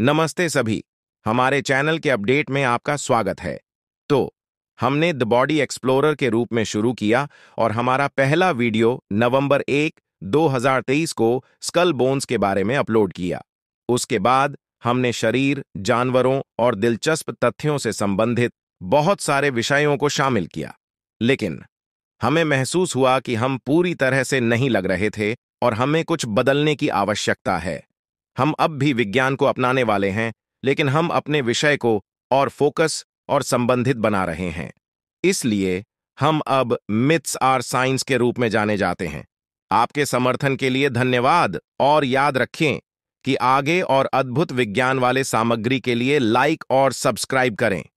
नमस्ते सभी हमारे चैनल के अपडेट में आपका स्वागत है तो हमने द बॉडी एक्सप्लोरर के रूप में शुरू किया और हमारा पहला वीडियो नवंबर 1, 2023 को स्कल बोन्स के बारे में अपलोड किया उसके बाद हमने शरीर जानवरों और दिलचस्प तथ्यों से संबंधित बहुत सारे विषयों को शामिल किया लेकिन हमें महसूस हुआ कि हम पूरी तरह से नहीं लग रहे थे और हमें कुछ बदलने की आवश्यकता है हम अब भी विज्ञान को अपनाने वाले हैं लेकिन हम अपने विषय को और फोकस और संबंधित बना रहे हैं इसलिए हम अब मिथ्स आर साइंस के रूप में जाने जाते हैं आपके समर्थन के लिए धन्यवाद और याद रखें कि आगे और अद्भुत विज्ञान वाले सामग्री के लिए लाइक और सब्सक्राइब करें